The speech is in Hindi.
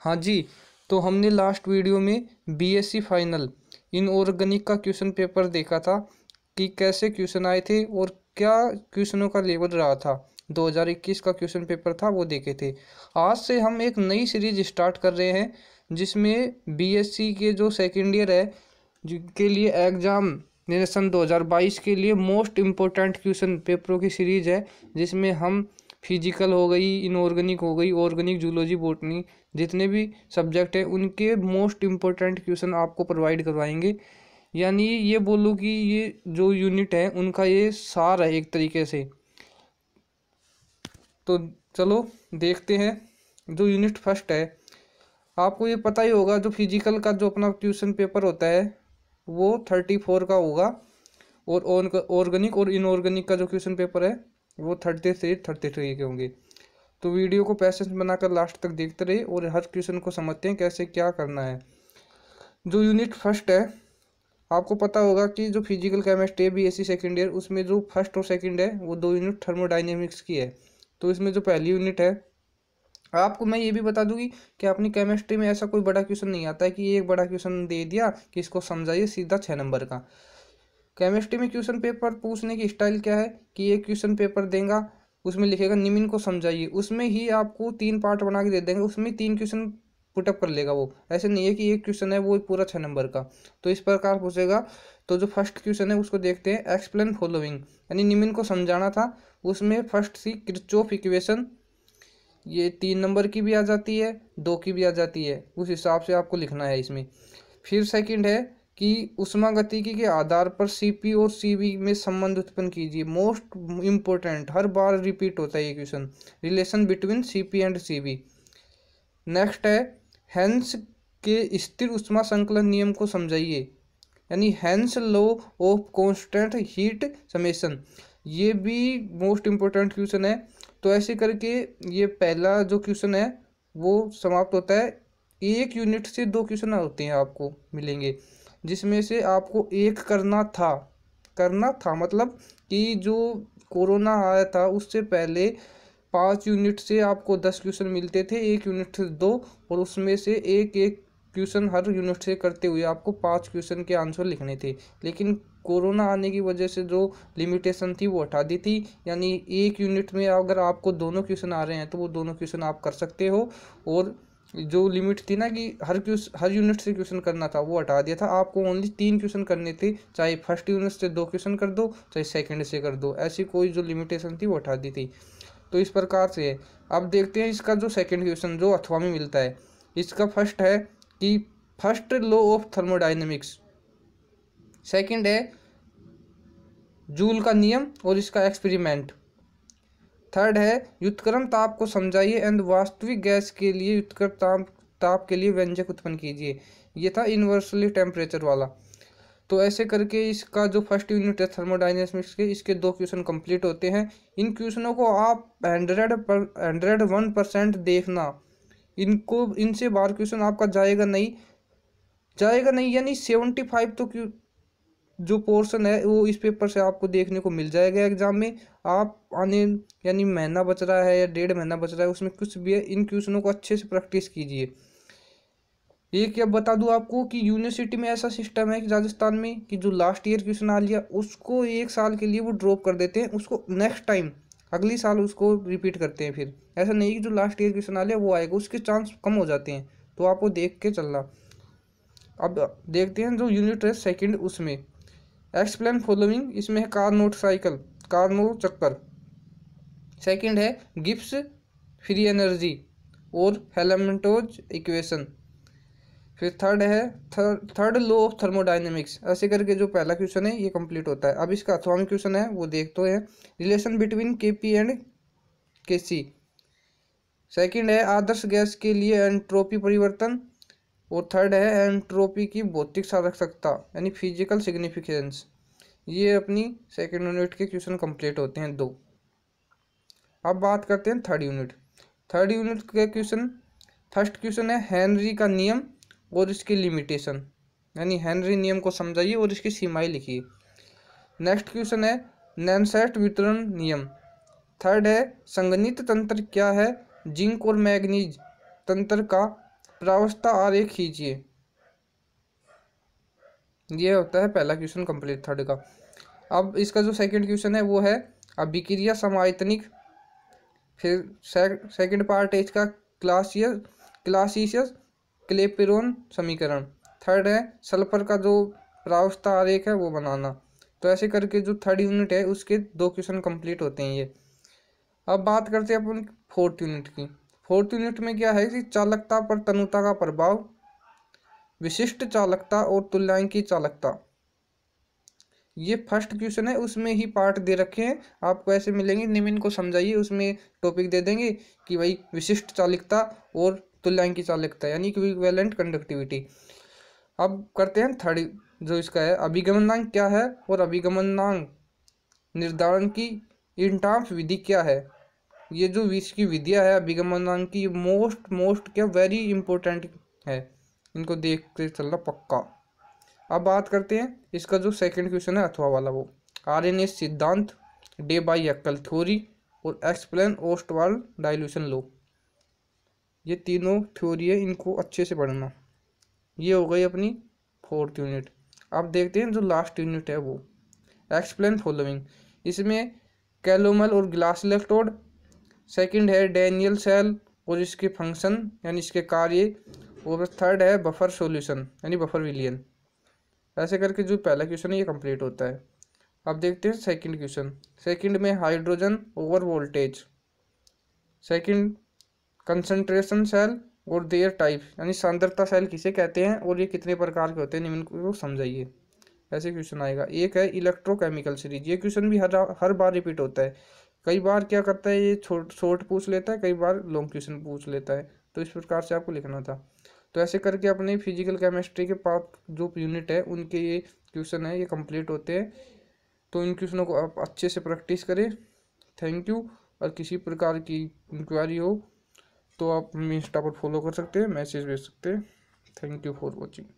हाँ जी तो हमने लास्ट वीडियो में बीएससी फाइनल इन ऑर्गेनिक का क्वेश्चन पेपर देखा था कि कैसे क्वेश्चन आए थे और क्या क्वेश्चनों का लेवल रहा था 2021 का क्वेश्चन पेपर था वो देखे थे आज से हम एक नई सीरीज स्टार्ट कर रहे हैं जिसमें बीएससी के जो सेकेंड ईयर है जिनके लिए एग्ज़ाम निरसन 2022 के लिए मोस्ट इम्पोर्टेंट क्वेश्चन पेपरों की सीरीज़ है जिसमें हम फिजिकल हो गई इनऑर्गेनिक हो गई ऑर्गेनिक जूलॉजी बोटनी जितने भी सब्जेक्ट हैं उनके मोस्ट इम्पोर्टेंट क्वेश्चन आपको प्रोवाइड करवाएंगे यानी ये बोलो कि ये जो यूनिट है उनका ये सार है एक तरीके से तो चलो देखते हैं जो यूनिट फर्स्ट है आपको ये पता ही होगा जो फिजिकल का जो अपना ट्यूशन पेपर होता है वो थर्टी फोर का होगा और ऑर्गेनिक और इनऑर्गेनिक का जो क्वेश्चन पेपर है वो थर्टी से थर्टी थ्री के होंगे तो वीडियो को पैसेंस बनाकर लास्ट तक देखते रहिए और हर क्वेश्चन को समझते हैं कैसे क्या करना है जो यूनिट फर्स्ट है आपको पता होगा कि जो फिजिकल केमिस्ट्री है B S C second year उसमें जो फर्स्ट और सेकेंड है वो दो यूनिट थर्मोडाइनेमिक्स की है तो इसमें जो पहली यूनिट है आपको मैं ये भी बता दूंगी कि अपनी केमिस्ट्री में ऐसा कोई बड़ा क्वेश्चन नहीं आता है कि एक बड़ा क्वेश्चन दे दिया कि इसको समझाइए सीधा छः नंबर का केमिस्ट्री में क्वेश्चन पेपर पूछने की स्टाइल क्या है कि एक क्वेश्चन पेपर देगा उसमें लिखेगा निमिन को समझाइए उसमें ही आपको तीन पार्ट बना के दे देंगे उसमें तीन क्वेश्चन पुटअप कर लेगा वो ऐसे नहीं है कि एक क्वेश्चन है वो पूरा छः नंबर का तो इस प्रकार पूछेगा तो जो फर्स्ट क्वेश्चन है उसको देखते हैं एक्सप्लेन फॉलोइंग यानी निमिन को समझाना था उसमें फर्स्ट थी क्रिचोफ इक्वेशन ये तीन नंबर की भी आ जाती है दो की भी आ जाती है उस हिसाब से आपको लिखना है इसमें फिर सेकेंड है कि उष्मा उष्मागतिकी के आधार पर सीपी और सीवी में संबंध उत्पन्न कीजिए मोस्ट इम्पोर्टेंट हर बार रिपीट होता है ये question relation between CP and CV next है हैंस के स्थिर उष्मा संकलन नियम को समझाइए यानी Hess law of constant heat summation ये भी मोस्ट इम्पोर्टेंट क्वेश्चन है तो ऐसे करके ये पहला जो क्वेश्चन है वो समाप्त होता है एक यूनिट से दो क्वेश्चन होते हैं आपको मिलेंगे जिसमें से आपको एक करना था करना था मतलब कि जो कोरोना आया था उससे पहले पाँच यूनिट से आपको दस क्वेश्चन मिलते थे एक यूनिट से दो और उसमें से एक एक क्वेश्चन हर यूनिट से करते हुए आपको पाँच क्वेश्चन के आंसर लिखने थे लेकिन कोरोना आने की वजह से जो लिमिटेशन थी वो हटा दी थी यानी एक यूनिट में अगर आपको दोनों क्वेश्चन आ रहे हैं तो वो दोनों क्वेश्चन आप कर सकते हो और जो लिमिट थी ना कि हर क्यूस हर यूनिट से क्वेश्चन करना था वो हटा दिया था आपको ओनली तीन क्वेश्चन करने थे चाहे फर्स्ट यूनिट से दो क्वेश्चन कर दो चाहे सेकंड से कर दो ऐसी कोई जो लिमिटेशन थी वो हटा दी थी तो इस प्रकार से है अब देखते हैं इसका जो सेकंड क्वेश्चन जो अथवा में मिलता है इसका फर्स्ट है कि first law of thermodynamics second है जूल का नियम और इसका एक्सपेरिमेंट थर्ड है युद्धक्रम ताप को समझाइए एंड वास्तविक गैस के लिए व्युतक्रम ताप ताप के लिए व्यंजक उत्पन्न कीजिए ये था इन्वर्सली टेम्परेचर वाला तो ऐसे करके इसका जो फर्स्ट यूनिट है थर्मोडाइनेमिक्स के इसके दो क्वेश्चन कंप्लीट होते हैं इन क्वेश्चनों को आप हंड्रेड पर हंड्रेड वन परसेंट देखना इनको इनसे बार क्वेश्चन आपका जाएगा नहीं जाएगा नहीं यानी सेवेंटी फाइव तो क्यू जो पोर्शन है वो इस पेपर से आपको देखने को मिल जाएगा एग्जाम में आप आने यानी महीना बच रहा है या डेढ़ महीना बच रहा है उसमें कुछ भी है इन क्वेश्चनों को अच्छे से प्रैक्टिस कीजिए एक क्या बता दूं आपको कि यूनिवर्सिटी में ऐसा सिस्टम है कि राजस्थान में कि जो लास्ट ईयर क्वेश्चन आ लिया उसको एक साल के लिए वो ड्रॉप कर देते हैं उसको नेक्स्ट टाइम अगली साल उसको रिपीट करते हैं फिर ऐसा नहीं कि जो लास्ट ईयर क्वेश्चन आ लिया वो आएगा उसके चांस कम हो जाते हैं तो आपको देख के चलना अब देखते हैं जो यूनिट है सेकेंड उसमें एक्सप्लेन फॉलोइंग इसमें है कारनोट साइकिल कारनोट चक्कर सेकंड है गिप्स फ्री एनर्जी और हेलमेंटोज इक्वेशन फिर थर्ड है third third law of thermodynamics ऐसे करके जो पहला क्वेश्चन है ये कंप्लीट होता है अब इसका अथवा क्वेश्चन है वो देखते तो हैं relation between K P and K C second है आदर्श गैस के लिए एंट्रोपी परिवर्तन और थर्ड है एंट्रोपी की भौतिक सार्थकता यानी फिजिकल सिग्निफिकेंस ये अपनी सेकेंड यूनिट के क्वेश्चन कंप्लीट होते हैं दो अब बात करते हैं थर्ड यूनिट थर्ड यूनिट के क्वेश्चन फर्स्ट क्वेश्चन है हेनरी का नियम और इसकी लिमिटेशन यानी हेनरी नियम को समझाइए और इसकी सीमाएँ लिखिए नेक्स्ट क्वेश्चन है नैनसेट वितरण नियम थर्ड है संगणित तंत्र क्या है जिंक और मैग्नीज तंत्र का प्रावस्था एक खींचिए यह होता है पहला क्वेश्चन कंप्लीट थर्ड का अब इसका जो सेकंड क्वेश्चन है वो है अभिक्रिया समायतनिक फिर सेकंड पार्ट है इसका क्लासियस क्लासियस क्लेपिरोन समीकरण थर्ड है सल्फर का जो प्रावस्था आरेख है वो बनाना तो ऐसे करके जो थर्ड यूनिट है उसके दो क्वेश्चन कंप्लीट होते हैं ये अब बात करते हैं अपन फोर्थ यूनिट की फोर्थ यूनिट में क्या है कि चालकता पर तनुता का प्रभाव विशिष्ट चालकता और की चालकता ये फर्स्ट क्वेश्चन है उसमें ही पार्ट दे रखे हैं आपको ऐसे मिलेंगे निमिन को समझाइए उसमें टॉपिक दे देंगे कि भाई विशिष्ट चालकता और की चालकता यानी कि वैलेंट कंडक्टिविटी अब करते हैं थर्ड जो इसका है अभिगमनांक क्या है और अभिगमनांक निर्धारण की इन विधि क्या है ये जो विश्व की विद्या है अभिगमनांग की मोस्ट मोस्ट क्या वेरी इंपॉर्टेंट है इनको देखते चलना पक्का अब बात करते हैं इसका जो सेकंड क्वेश्चन है अथवा वाला वो आर एन एस सिद्धांत डे बाई एक्ल थ्योरी और एक्सप्लेन वाल डाइल्यूशन लो ये तीनों थ्योरी है इनको अच्छे से पढ़ना ये हो गई अपनी फोर्थ यूनिट अब देखते हैं जो लास्ट यूनिट है वो एक्सप्लेन फॉलोइंग इसमें कैलोमल और ग्लास इलेक्ट्रोड सेकंड है डेनियल सेल और इसके फंक्शन यानी इसके कार्य और थर्ड है बफर सॉल्यूशन यानी बफर विलियन ऐसे करके जो पहला क्वेश्चन है ये कंप्लीट होता है अब देखते हैं सेकंड क्वेश्चन सेकंड में hydrogen over voltage second concentration cell और देयर टाइप यानी सांद्रता सेल किसे कहते हैं और ये कितने प्रकार के होते हैं निम्न को समझाइए ऐसे क्वेश्चन आएगा एक है इलेक्ट्रोकेमिकल सीरीज ये क्वेश्चन भी हर हर बार रिपीट होता है कई बार क्या करता है ये छोट शॉर्ट पूछ लेता है कई बार लॉन्ग क्वेश्चन पूछ लेता है तो इस प्रकार से आपको लिखना था तो ऐसे करके अपने फिजिकल केमिस्ट्री के पाप जो यूनिट है उनके ये क्वेश्चन है ये कंप्लीट होते हैं तो इन क्वेश्चनों को आप अच्छे से प्रैक्टिस करें थैंक यू और किसी प्रकार की इंक्वायरी हो तो आप इंस्टा पर फॉलो कर सकते हैं मैसेज भेज सकते हैं थैंक यू फॉर वॉचिंग